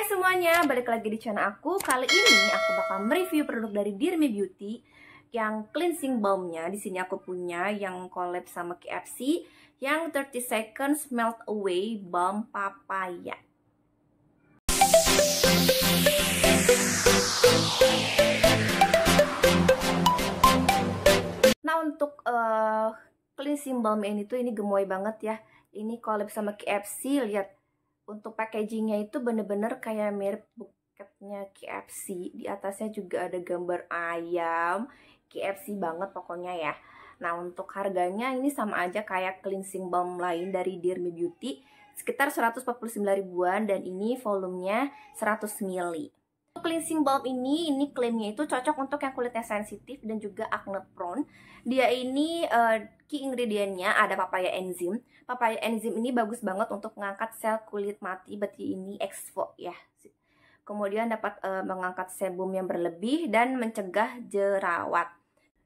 Hai semuanya, balik lagi di channel aku Kali ini aku bakal mereview produk dari Dear Me Beauty Yang cleansing balmnya, di sini aku punya yang collab sama KFC Yang 30 seconds melt away balm papaya Nah untuk uh, cleansing balm ini tuh ini gemoy banget ya Ini collab sama KFC, lihat untuk packagingnya itu bener-bener kayak mirip buketnya KFC di atasnya juga ada gambar ayam KFC banget pokoknya ya nah untuk harganya ini sama aja kayak cleansing balm lain dari Dear Me Beauty sekitar 149 ribuan dan ini volumenya 100 ml cleansing balm ini, ini klaimnya itu cocok untuk yang kulitnya sensitif dan juga acne prone dia ini uh, key ingredientnya ada papaya enzim. Papaya enzim ini bagus banget untuk mengangkat sel kulit mati berarti ini expo ya. Kemudian dapat uh, mengangkat sebum yang berlebih dan mencegah jerawat.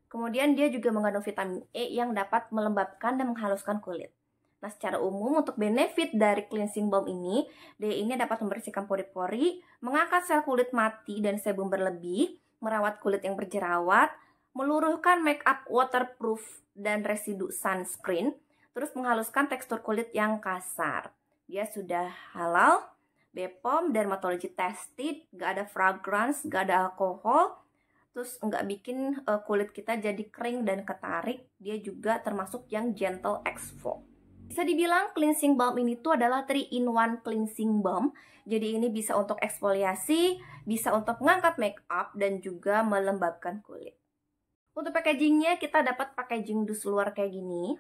Kemudian dia juga mengandung vitamin E yang dapat melembabkan dan menghaluskan kulit. Nah, secara umum untuk benefit dari cleansing balm ini, dia ini dapat membersihkan pori-pori, mengangkat sel kulit mati dan sebum berlebih, merawat kulit yang berjerawat, meluruhkan make up waterproof dan residu sunscreen, terus menghaluskan tekstur kulit yang kasar. Dia sudah halal, Bepom, dermatology tested, gak ada fragrance, gak ada alkohol, terus nggak bikin uh, kulit kita jadi kering dan ketarik. Dia juga termasuk yang gentle exfol. Bisa dibilang cleansing balm ini tuh adalah 3-in-1 cleansing balm. Jadi ini bisa untuk eksfoliasi, bisa untuk mengangkat make up dan juga melembabkan kulit. Untuk packagingnya kita dapat packaging dus luar kayak gini.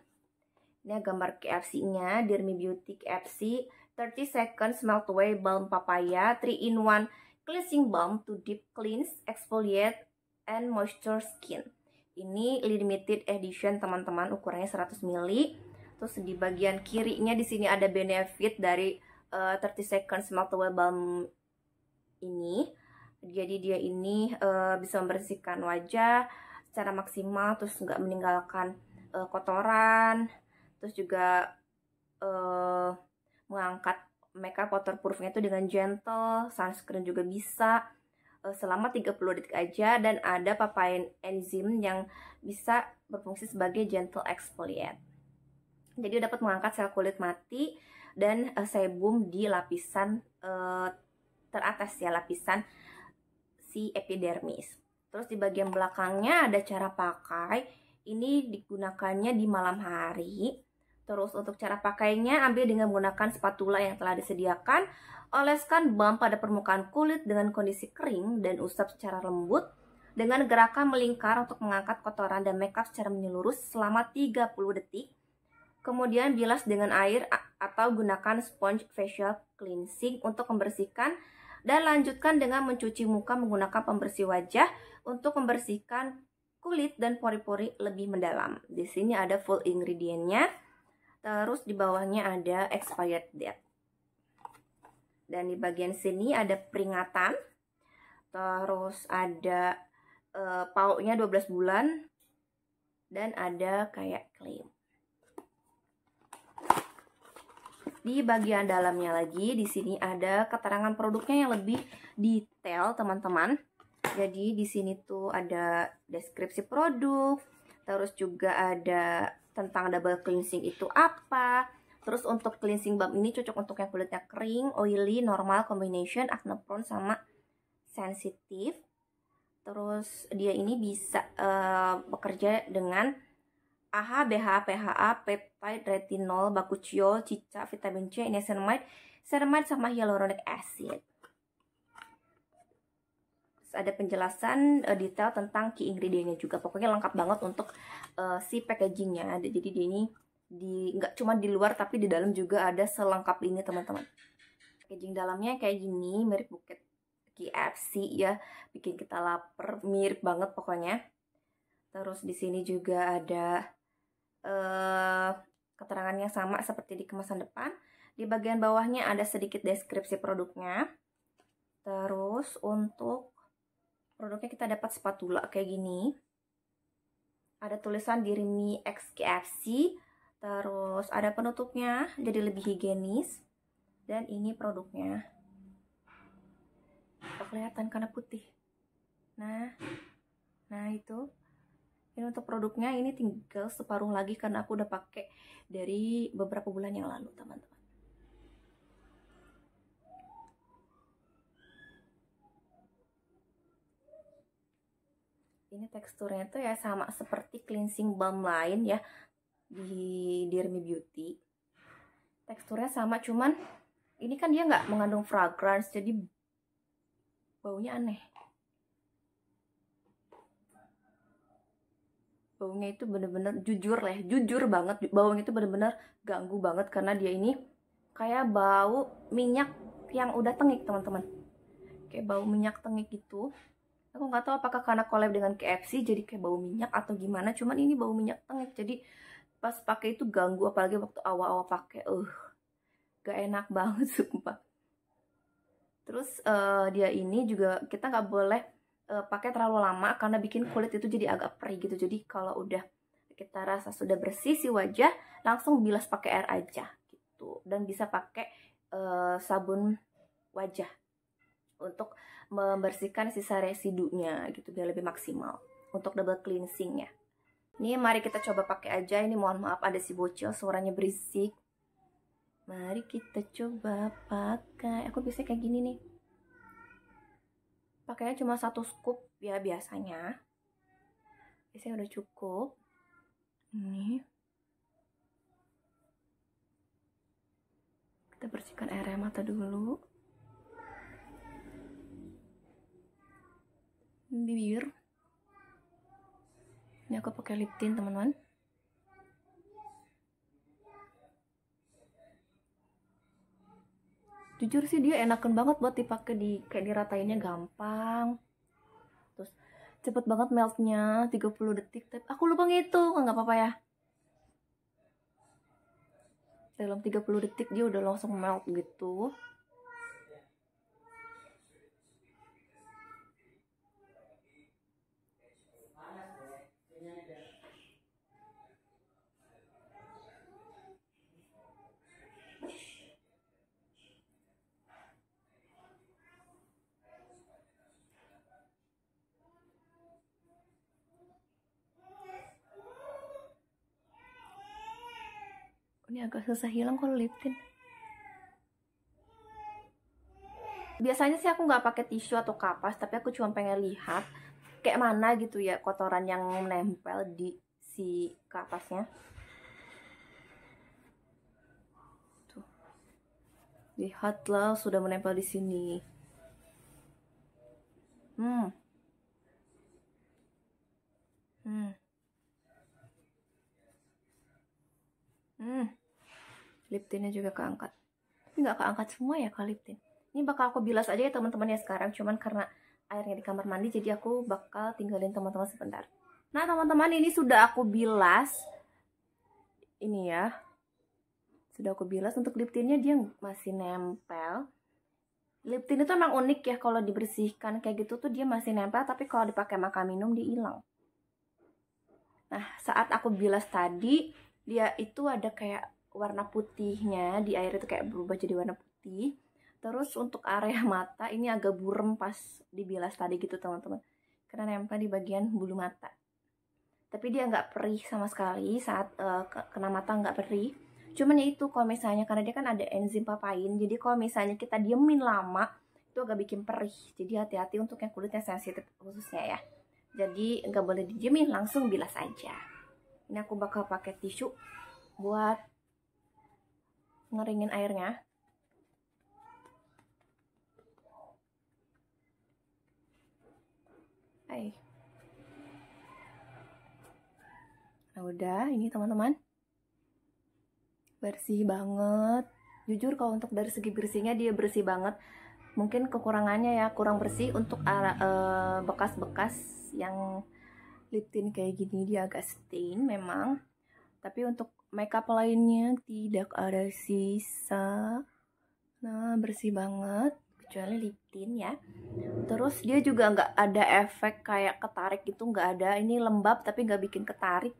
Ini gambar KFC-nya, Dermi Beauty KFC 30 Seconds Melt Away Balm Papaya 3 in 1 Cleansing Balm to Deep Cleanse, Exfoliate, and Moisture Skin. Ini limited edition teman-teman, ukurannya 100 ml. Terus di bagian kirinya di sini ada benefit dari uh, eh, 30 Seconds Melt Away Balm ini. Jadi dia ini uh, bisa membersihkan wajah, secara maksimal terus nggak meninggalkan uh, kotoran terus juga uh, mengangkat makeup waterproofnya itu dengan gentle sunscreen juga bisa uh, selama 30 detik aja dan ada papain enzim yang bisa berfungsi sebagai gentle exfoliate jadi dapat mengangkat sel kulit mati dan uh, sebum di lapisan uh, teratas ya lapisan si epidermis Terus di bagian belakangnya ada cara pakai. Ini digunakannya di malam hari. Terus untuk cara pakainya ambil dengan menggunakan spatula yang telah disediakan. Oleskan balm pada permukaan kulit dengan kondisi kering dan usap secara lembut dengan gerakan melingkar untuk mengangkat kotoran dan makeup secara menyeluruh selama 30 detik. Kemudian bilas dengan air atau gunakan sponge facial cleansing untuk membersihkan dan lanjutkan dengan mencuci muka menggunakan pembersih wajah untuk membersihkan kulit dan pori-pori lebih mendalam. Di sini ada full ingredientnya, terus di bawahnya ada expired date. Dan di bagian sini ada peringatan, terus ada e, eh, pauknya 12 bulan, dan ada kayak klaim. Di bagian dalamnya lagi, di sini ada keterangan produknya yang lebih detail, teman-teman. Jadi di sini tuh ada deskripsi produk, terus juga ada tentang double cleansing itu apa. Terus untuk cleansing balm ini cocok untuk yang kulitnya kering, oily, normal, combination, acne prone sama sensitif. Terus dia ini bisa uh, bekerja dengan AHA, BHA, PHA, peptide, retinol, bakuchiol, cica, vitamin C, niacinamide, ceramide sama hyaluronic acid. Terus ada penjelasan uh, detail tentang key ingredientnya juga. Pokoknya lengkap banget untuk uh, si packagingnya. Jadi dia ini di nggak cuma di luar tapi di dalam juga ada selengkap ini teman-teman. Packaging dalamnya kayak gini, mirip buket KFC ya, bikin kita lapar, mirip banget pokoknya. Terus di sini juga ada Eh, keterangannya sama seperti di kemasan depan. Di bagian bawahnya ada sedikit deskripsi produknya. Terus untuk produknya kita dapat spatula kayak gini. Ada tulisan Dirimi X KFC. Terus ada penutupnya jadi lebih higienis. Dan ini produknya. kelihatan karena putih. Nah, nah itu ini untuk produknya ini tinggal separuh lagi karena aku udah pakai dari beberapa bulan yang lalu teman-teman ini teksturnya tuh ya sama seperti cleansing balm lain ya di Dermy Beauty teksturnya sama cuman ini kan dia nggak mengandung fragrance jadi baunya aneh baunya itu bener-bener jujur lah ya, jujur banget baunya itu bener-bener ganggu banget karena dia ini kayak bau minyak yang udah tengik teman-teman kayak bau minyak tengik gitu aku nggak tahu apakah karena collab dengan KFC jadi kayak bau minyak atau gimana cuman ini bau minyak tengik jadi pas pakai itu ganggu apalagi waktu awal-awal pakai uh gak enak banget sumpah terus uh, dia ini juga kita nggak boleh uh, pakai terlalu lama karena bikin kulit itu jadi agak perih gitu jadi kalau udah kita rasa sudah bersih si wajah langsung bilas pakai air aja gitu dan bisa pakai uh, sabun wajah untuk membersihkan sisa residunya gitu biar lebih maksimal untuk double cleansingnya ini mari kita coba pakai aja ini mohon maaf ada si bocil suaranya berisik mari kita coba pakai aku bisa kayak gini nih pakainya cuma satu scoop ya biasanya biasanya udah cukup ini kita bersihkan air mata dulu bibir ini aku pakai lip tint teman-teman jujur sih dia enakan banget buat dipakai di kayak diratainnya gampang terus cepet banget meltnya 30 detik tapi aku lupa ngitung nggak apa-apa ya dalam 30 detik dia udah langsung melt gitu ini agak susah hilang kalau lip tint biasanya sih aku nggak pakai tisu atau kapas tapi aku cuma pengen lihat kayak mana gitu ya kotoran yang nempel di si kapasnya tuh lihatlah sudah menempel di sini hmm hmm hmm lip tintnya juga keangkat tapi nggak keangkat semua ya kalau lip tint ini bakal aku bilas aja ya teman-teman ya sekarang cuman karena airnya di kamar mandi jadi aku bakal tinggalin teman-teman sebentar nah teman-teman ini sudah aku bilas ini ya sudah aku bilas untuk lip tintnya dia masih nempel lip tint itu emang unik ya kalau dibersihkan kayak gitu tuh dia masih nempel tapi kalau dipakai makan minum dia hilang Nah, saat aku bilas tadi, dia itu ada kayak warna putihnya di air itu kayak berubah jadi warna putih terus untuk area mata ini agak burem pas dibilas tadi gitu teman-teman karena nempel di bagian bulu mata tapi dia nggak perih sama sekali saat uh, kena mata nggak perih cuman ya itu kalau misalnya karena dia kan ada enzim papain jadi kalau misalnya kita diemin lama itu agak bikin perih jadi hati-hati untuk yang kulitnya sensitif khususnya ya jadi nggak boleh diemin langsung bilas aja ini aku bakal pakai tisu buat ngeringin airnya. Hai. Nah udah, ini teman-teman. Bersih banget. Jujur kalau untuk dari segi bersihnya dia bersih banget. Mungkin kekurangannya ya kurang bersih untuk eh, bekas-bekas uh, yang lip tint kayak gini dia agak stain memang. Tapi untuk makeup lainnya tidak ada sisa nah bersih banget kecuali lip tint ya terus dia juga nggak ada efek kayak ketarik gitu nggak ada ini lembab tapi nggak bikin ketarik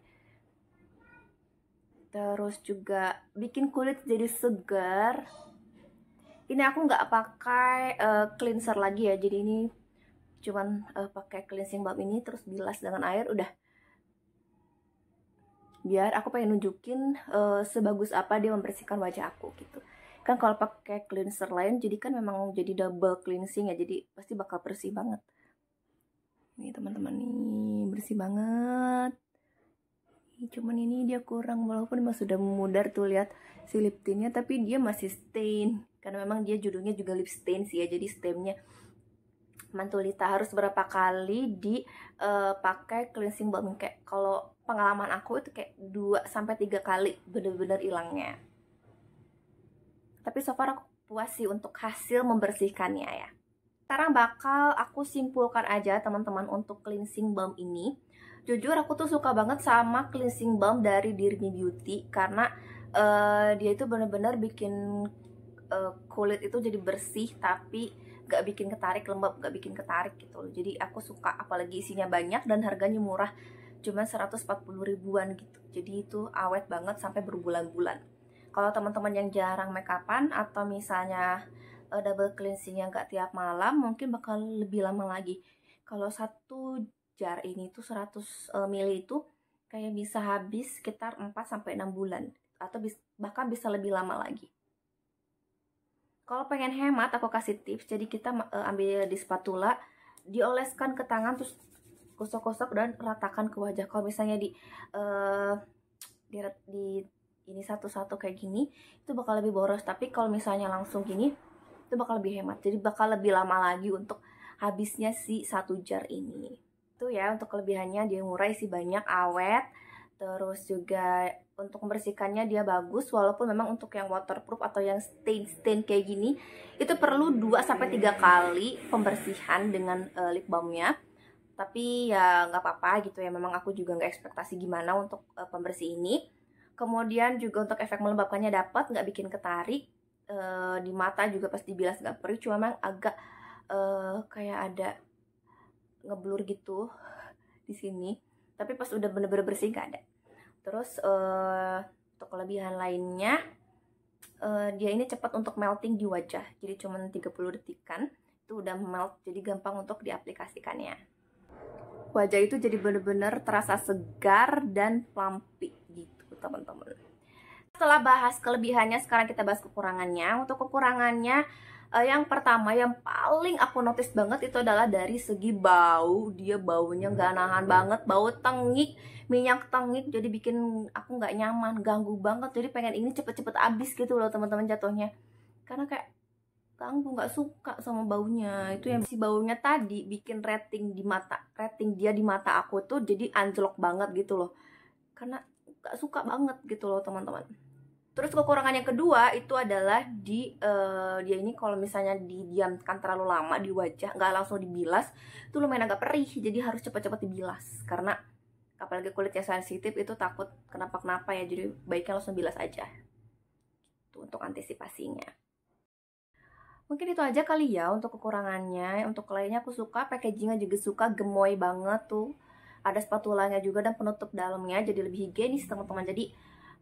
terus juga bikin kulit jadi segar ini aku nggak pakai uh, cleanser lagi ya jadi ini cuman uh, pakai cleansing balm ini terus bilas dengan air udah biar aku pengen nunjukin uh, sebagus apa dia membersihkan wajah aku gitu kan kalau pakai cleanser lain jadi kan memang jadi double cleansing ya jadi pasti bakal bersih banget nih teman-teman nih bersih banget cuman ini dia kurang walaupun memang sudah memudar tuh lihat si lip tintnya tapi dia masih stain karena memang dia judulnya juga lip stain sih ya jadi stainnya mantulita harus berapa kali dipakai eh, uh, cleansing balm kayak kalau pengalaman aku itu kayak 2 sampai 3 kali bener-bener hilangnya. Tapi so far aku puas sih untuk hasil membersihkannya ya. Sekarang bakal aku simpulkan aja teman-teman untuk cleansing balm ini. Jujur aku tuh suka banget sama cleansing balm dari Dirni Beauty karena uh, dia itu bener-bener bikin eh, kulit itu jadi bersih tapi gak bikin ketarik lembab, gak bikin ketarik gitu. loh. Jadi aku suka apalagi isinya banyak dan harganya murah cuma 140 ribuan gitu jadi itu awet banget sampai berbulan-bulan kalau teman-teman yang jarang make upan atau misalnya uh, double cleansing yang gak tiap malam mungkin bakal lebih lama lagi kalau satu jar ini tuh 100 uh, ml itu kayak bisa habis sekitar 4 sampai 6 bulan atau bis, bahkan bisa lebih lama lagi kalau pengen hemat aku kasih tips jadi kita uh, ambil di spatula dioleskan ke tangan terus gosok-gosok dan ratakan ke wajah kalau misalnya di uh, di, di ini satu-satu kayak gini itu bakal lebih boros tapi kalau misalnya langsung gini itu bakal lebih hemat jadi bakal lebih lama lagi untuk habisnya si satu jar ini itu ya untuk kelebihannya dia murah sih banyak awet terus juga untuk membersihkannya dia bagus walaupun memang untuk yang waterproof atau yang stain stain kayak gini itu perlu 2 sampai 3 kali pembersihan dengan uh, lip balmnya tapi ya nggak apa-apa gitu ya memang aku juga nggak ekspektasi gimana untuk uh, pembersih ini kemudian juga untuk efek melembabkannya dapat nggak bikin ketarik uh, di mata juga pasti bilas nggak perlu cuma memang agak uh, kayak ada ngeblur gitu di sini tapi pas udah bener-bener bersih nggak ada terus uh, untuk kelebihan lainnya uh, dia ini cepat untuk melting di wajah jadi cuma 30 detikan itu udah melt jadi gampang untuk diaplikasikannya wajah itu jadi bener-bener terasa segar dan plumpy gitu teman-teman setelah bahas kelebihannya sekarang kita bahas kekurangannya untuk kekurangannya eh, yang pertama yang paling aku notice banget itu adalah dari segi bau dia baunya gak nahan banget bau tengik minyak tengik jadi bikin aku nggak nyaman ganggu banget jadi pengen ini cepet-cepet abis gitu loh teman-teman jatuhnya karena kayak ganggu nggak suka sama baunya itu yang si baunya tadi bikin rating di mata rating dia di mata aku tuh jadi anjlok banget gitu loh karena nggak suka banget gitu loh teman-teman terus kekurangan yang kedua itu adalah di uh, dia ini kalau misalnya didiamkan terlalu lama di wajah nggak langsung dibilas itu lumayan agak perih jadi harus cepat-cepat dibilas karena apalagi kulitnya sensitif itu takut kenapa-kenapa ya jadi baiknya langsung bilas aja gitu untuk antisipasinya mungkin itu aja kali ya untuk kekurangannya untuk lainnya aku suka packagingnya juga suka gemoy banget tuh ada spatulanya juga dan penutup dalamnya jadi lebih higienis teman-teman jadi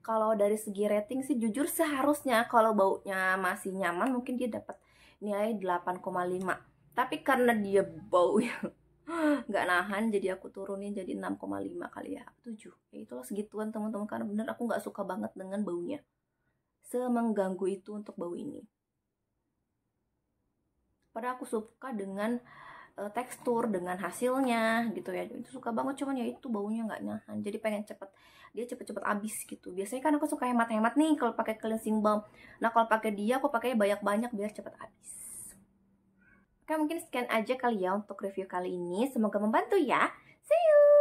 kalau dari segi rating sih jujur seharusnya kalau baunya masih nyaman mungkin dia dapat nilai 8,5 tapi karena dia bau ya nggak nahan jadi aku turunin jadi 6,5 kali ya 7 ya itulah segituan teman-teman karena bener aku nggak suka banget dengan baunya semengganggu itu untuk bau ini karena aku suka dengan uh, tekstur dengan hasilnya gitu ya itu suka banget cuman ya itu baunya nggak nyahan jadi pengen cepet dia cepet-cepet habis gitu biasanya kan aku suka hemat-hemat nih kalau pakai cleansing balm nah kalau pakai dia aku pakai banyak-banyak biar cepet habis oke mungkin sekian aja kali ya untuk review kali ini semoga membantu ya see you